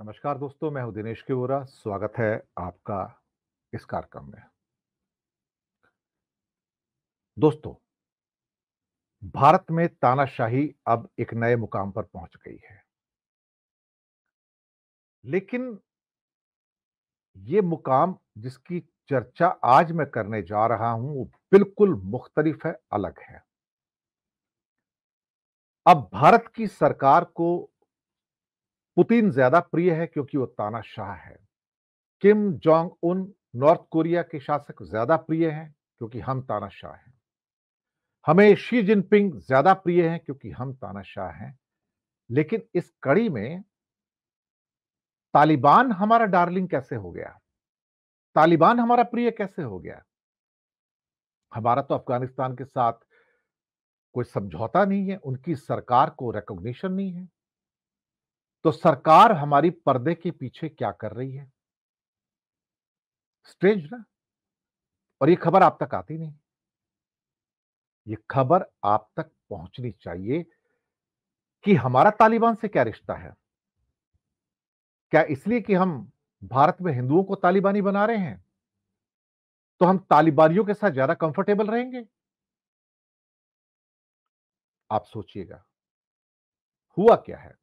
नमस्कार दोस्तों मैं हूं दिनेश केवरा स्वागत है आपका इस कार्यक्रम में दोस्तों भारत में तानाशाही अब एक नए मुकाम पर पहुंच गई है लेकिन ये मुकाम जिसकी चर्चा आज मैं करने जा रहा हूं वो बिल्कुल मुख्तलिफ है अलग है अब भारत की सरकार को पुतिन ज्यादा प्रिय है क्योंकि वो तानाशाह है Kim Jong Un North Korea के शासक ज्यादा प्रिय हैं क्योंकि हम तानाशाह हैं हमें शी जिनपिंग ज्यादा प्रिय हैं क्योंकि हम तानाशाह हैं लेकिन इस कड़ी में तालिबान हमारा डार्लिंग कैसे हो गया तालिबान हमारा प्रिय कैसे हो गया हमारा तो अफगानिस्तान के साथ कोई समझौता नहीं है उनकी सरकार को रिकॉग्निशन नहीं है तो सरकार हमारी पर्दे के पीछे क्या कर रही है स्ट्रेंज ना और ये खबर आप तक आती नहीं ये खबर आप तक पहुंचनी चाहिए कि हमारा तालिबान से क्या रिश्ता है क्या इसलिए कि हम भारत में हिंदुओं को तालिबानी बना रहे हैं तो हम तालिबानियों के साथ ज्यादा कंफर्टेबल रहेंगे आप सोचिएगा हुआ क्या है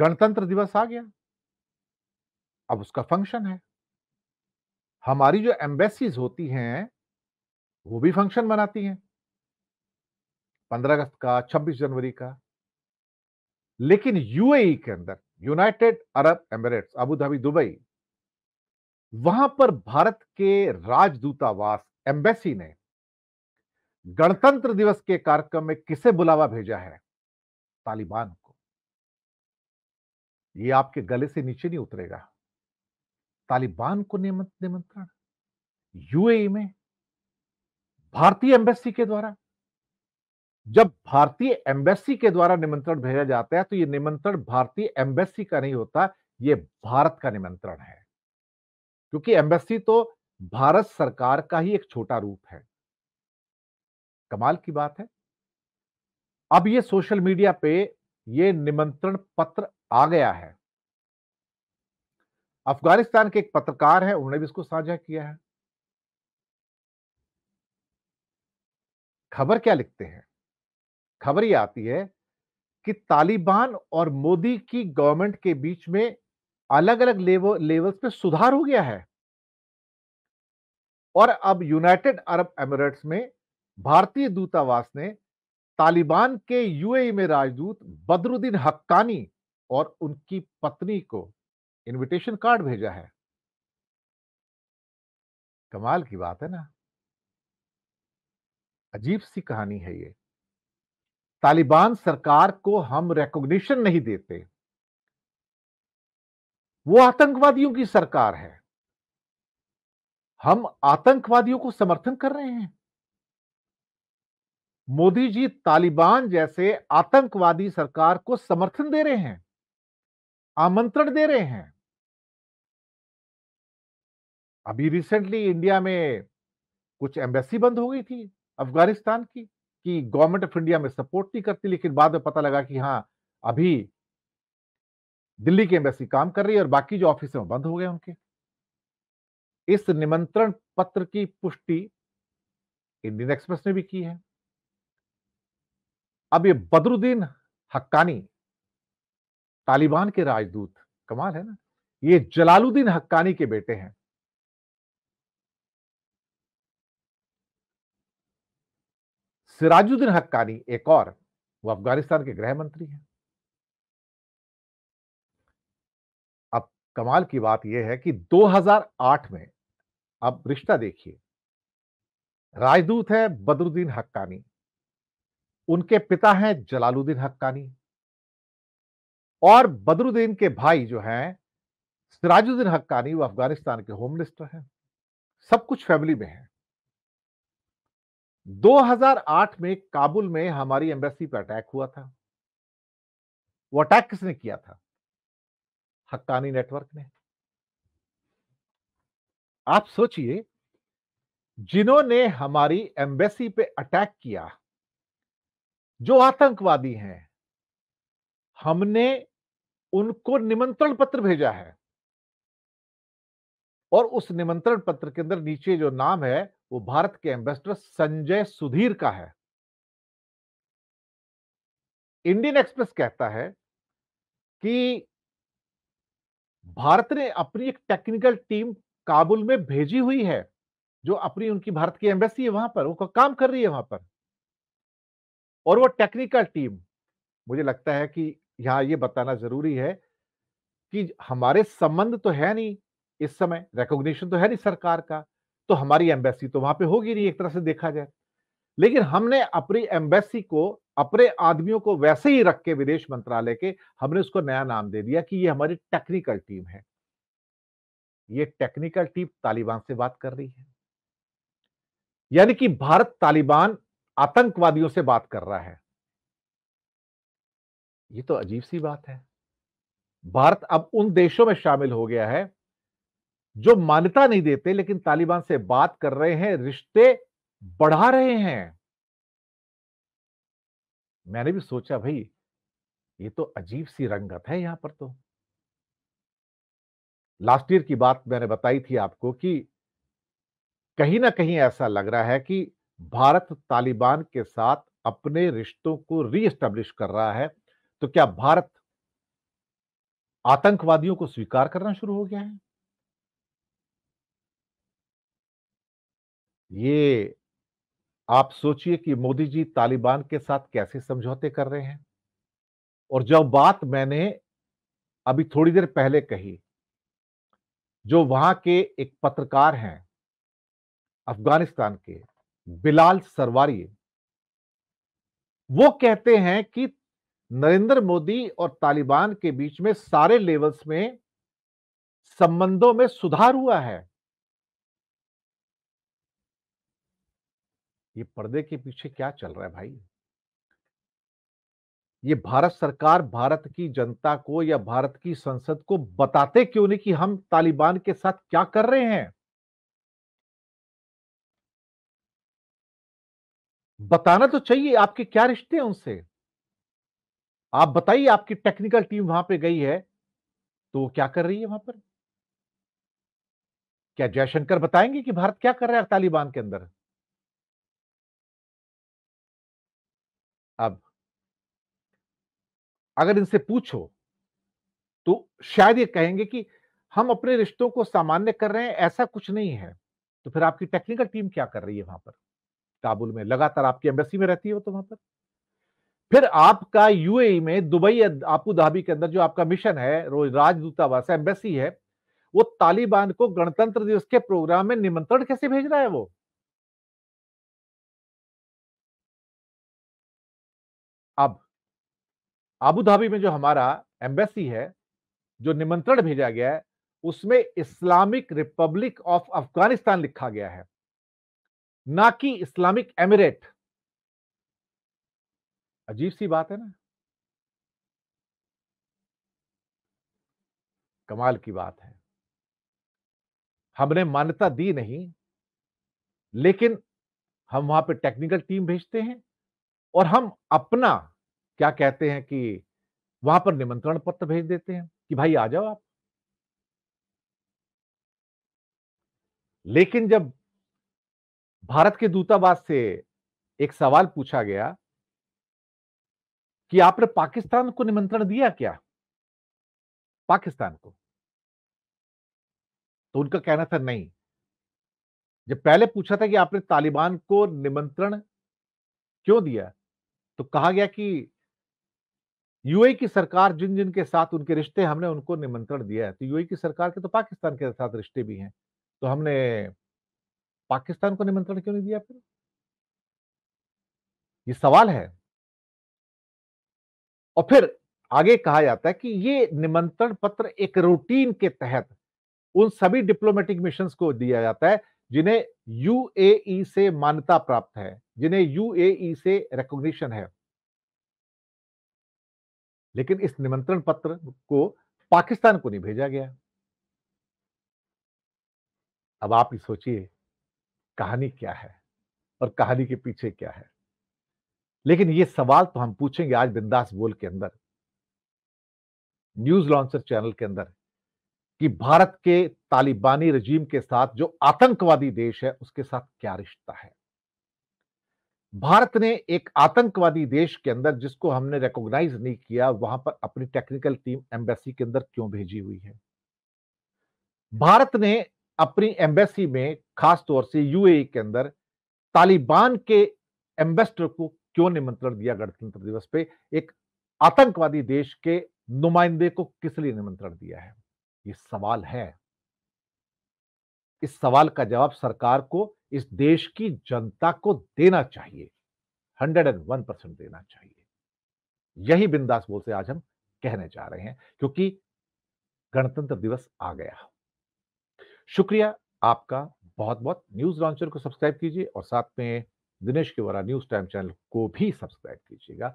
गणतंत्र दिवस आ गया अब उसका फंक्शन है हमारी जो एम्बेसीज होती हैं वो भी फंक्शन मनाती हैं पंद्रह अगस्त का छब्बीस जनवरी का लेकिन यूएई के अंदर United Arab Emirates Abu Dhabi Dubai वहां पर भारत के राजदूतावास एम्बेसी ने गणतंत्र दिवस के कार्यक्रम में किसे बुलावा भेजा है तालिबान ये आपके गले से नीचे नहीं उतरेगा तालिबान को निमंत्रण यूएई में भारतीय एम्बेसी के द्वारा जब भारतीय एम्बेसी के द्वारा निमंत्रण भेजा जाता है तो ये निमंत्रण भारतीय एम्बेसी का नहीं होता ये भारत का निमंत्रण है क्योंकि एम्बेसी तो भारत सरकार का ही एक छोटा रूप है कमाल की बात है अब ये सोशल मीडिया पे ये निमंत्रण पत्र आ गया है अफगानिस्तान के एक पत्रकार है उन्होंने भी इसको साझा किया है खबर क्या लिखते हैं खबर ये आती है कि तालिबान और मोदी की गवर्नमेंट के बीच में अलग अलग लेवल लेवल्स पे सुधार हो गया है और अब यूनाइटेड अरब एमिरेट्स में भारतीय दूतावास ने तालिबान के यूएई में राजदूत बदरुद्दीन हक्कानी और उनकी पत्नी को इनविटेशन कार्ड भेजा है कमाल की बात है ना अजीब सी कहानी है ये तालिबान सरकार को हम रिकॉग्निशन नहीं देते वो आतंकवादियों की सरकार है हम आतंकवादियों को समर्थन कर रहे हैं मोदी जी तालिबान जैसे आतंकवादी सरकार को समर्थन दे रहे हैं आमंत्रण दे रहे हैं अभी रिसेंटली इंडिया में कुछ एम्बेसी बंद हो गई थी अफगानिस्तान की कि गवर्नमेंट ऑफ इंडिया में सपोर्ट नहीं करती लेकिन बाद में पता लगा कि हाँ अभी दिल्ली की एम्बेसी काम कर रही है और बाकी जो ऑफिस है बंद हो गए उनके इस निमंत्रण पत्र की पुष्टि इंडियन एक्सप्रेस ने भी की है अब ये बदरुद्दीन हक्कानी तालिबान के राजदूत कमाल है ना ये जलालुद्दीन हक्कानी के बेटे हैं सिराजुद्दीन हक्कानी एक और वो अफगानिस्तान के गृह मंत्री हैं अब कमाल की बात यह है कि 2008 में अब रिश्ता देखिए राजदूत है बदरुद्दीन हक्कानी उनके पिता हैं जलालुद्दीन हक्कानी और बदरुद्दीन के भाई जो हैं सिराजुद्दीन हक्कानी वो अफगानिस्तान के होम मिनिस्टर हैं सब कुछ फैमिली में है 2008 में काबुल में हमारी एम्बेसी पर अटैक हुआ था वो अटैक किसने किया था हक्कानी नेटवर्क ने आप सोचिए जिन्होंने हमारी एम्बेसी पे अटैक किया जो आतंकवादी हैं हमने उनको निमंत्रण पत्र भेजा है और उस निमंत्रण पत्र के अंदर नीचे जो नाम है वो भारत के एम्बेसडर संजय सुधीर का है इंडियन एक्सप्रेस कहता है कि भारत ने अपनी एक टेक्निकल टीम काबुल में भेजी हुई है जो अपनी उनकी भारत की एम्बेसी है वहां पर वो काम कर रही है वहां पर और वो टेक्निकल टीम मुझे लगता है कि यहाँ ये बताना जरूरी है कि हमारे संबंध तो है नहीं इस समय रिकॉग्निशन तो है नहीं सरकार का तो हमारी एम्बेसी तो वहां पे होगी नहीं एक तरह से देखा जाए लेकिन हमने अपनी एम्बेसी को अपने आदमियों को वैसे ही रख के विदेश मंत्रालय के हमने उसको नया नाम दे दिया कि ये हमारी टेक्निकल टीम है ये टेक्निकल टीम तालिबान से बात कर रही है यानी कि भारत तालिबान आतंकवादियों से बात कर रहा है ये तो अजीब सी बात है भारत अब उन देशों में शामिल हो गया है जो मान्यता नहीं देते लेकिन तालिबान से बात कर रहे हैं रिश्ते बढ़ा रहे हैं मैंने भी सोचा भाई ये तो अजीब सी रंगत है यहां पर तो लास्ट ईयर की बात मैंने बताई थी आपको कि कहीं ना कहीं ऐसा लग रहा है कि भारत तालिबान के साथ अपने रिश्तों को रीएस्टेब्लिश कर रहा है तो क्या भारत आतंकवादियों को स्वीकार करना शुरू हो गया है ये आप सोचिए कि मोदी जी तालिबान के साथ कैसे समझौते कर रहे हैं और जो बात मैंने अभी थोड़ी देर पहले कही जो वहां के एक पत्रकार हैं अफगानिस्तान के बिलाल सरवारी वो कहते हैं कि नरेंद्र मोदी और तालिबान के बीच में सारे लेवल्स में संबंधों में सुधार हुआ है ये पर्दे के पीछे क्या चल रहा है भाई ये भारत सरकार भारत की जनता को या भारत की संसद को बताते क्यों नहीं कि हम तालिबान के साथ क्या कर रहे हैं बताना तो चाहिए आपके क्या रिश्ते हैं उनसे आप बताइए आपकी टेक्निकल टीम वहां पे गई है तो वो क्या कर रही है वहां पर क्या जयशंकर बताएंगे कि भारत क्या कर रहा है तालिबान के अंदर अब अगर इनसे पूछो तो शायद ये कहेंगे कि हम अपने रिश्तों को सामान्य कर रहे हैं ऐसा कुछ नहीं है तो फिर आपकी टेक्निकल टीम क्या कर रही है वहां पर काबुल में लगातार आपकी एम्बेसी में रहती है वो तो वहां पर फिर आपका यूएई में दुबई आपू धाबी के अंदर जो आपका मिशन है राजदूतावास एम्बेसी है वो तालिबान को गणतंत्र दिवस के प्रोग्राम में निमंत्रण कैसे भेज रहा है वो अब आबू धाबी में जो हमारा एम्बेसी है जो निमंत्रण भेजा गया है उसमें इस्लामिक रिपब्लिक ऑफ अफगानिस्तान लिखा गया है ना कि इस्लामिक एमिरेट अजीब सी बात है ना कमाल की बात है हमने मान्यता दी नहीं लेकिन हम वहां पे टेक्निकल टीम भेजते हैं और हम अपना क्या कहते हैं कि वहां पर निमंत्रण पत्र भेज देते हैं कि भाई आ जाओ आप लेकिन जब भारत के दूतावास से एक सवाल पूछा गया कि आपने पाकिस्तान को निमंत्रण दिया क्या पाकिस्तान को तो उनका कहना था नहीं जब पहले पूछा था कि आपने तालिबान को निमंत्रण क्यों दिया तो कहा गया कि यूए की सरकार जिन जिन के साथ उनके रिश्ते हमने उनको निमंत्रण दिया है तो यूए की सरकार के तो पाकिस्तान के साथ रिश्ते भी हैं तो हमने पाकिस्तान को निमंत्रण क्यों नहीं दिया फिर ये सवाल है और फिर आगे कहा जाता है कि ये निमंत्रण पत्र एक रूटीन के तहत उन सभी डिप्लोमेटिक मिशन को दिया जाता है जिन्हें यूएई e से मान्यता प्राप्त है जिन्हें यूएई e से रिकॉग्निशन है लेकिन इस निमंत्रण पत्र को पाकिस्तान को नहीं भेजा गया अब आप ही सोचिए कहानी क्या है और कहानी के पीछे क्या है लेकिन ये सवाल तो हम पूछेंगे आज बिंदास बोल के अंदर न्यूज लॉन्चर चैनल के अंदर कि भारत के तालिबानी रजीम के साथ जो आतंकवादी देश है उसके साथ क्या रिश्ता है भारत ने एक आतंकवादी देश के अंदर जिसको हमने रिकॉग्नाइज नहीं किया वहां पर अपनी टेक्निकल टीम एम्बेसी के अंदर क्यों भेजी हुई है भारत ने अपनी एम्बेसी में खासतौर से यूएई e के अंदर तालिबान के एम्बेसडर को क्यों निमंत्रण दिया गणतंत्र दिवस पे एक आतंकवादी देश के नुमाइंदे को किस लिए निमंत्रण दिया है ये सवाल है इस सवाल का जवाब सरकार को इस देश की जनता को देना चाहिए हंड्रेड एंड वन परसेंट देना चाहिए यही बिंदास बोल से आज हम कहने जा रहे हैं क्योंकि गणतंत्र दिवस आ गया शुक्रिया आपका बहुत बहुत न्यूज लॉन्चर को सब्सक्राइब कीजिए और साथ में Dinesh Tiwara News Time channel को भी सब्सक्राइब कीजिएगा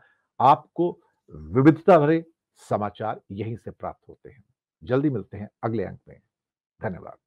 आपको विविधता भरे समाचार यहीं से प्राप्त होते हैं जल्दी मिलते हैं अगले अंक में धन्यवाद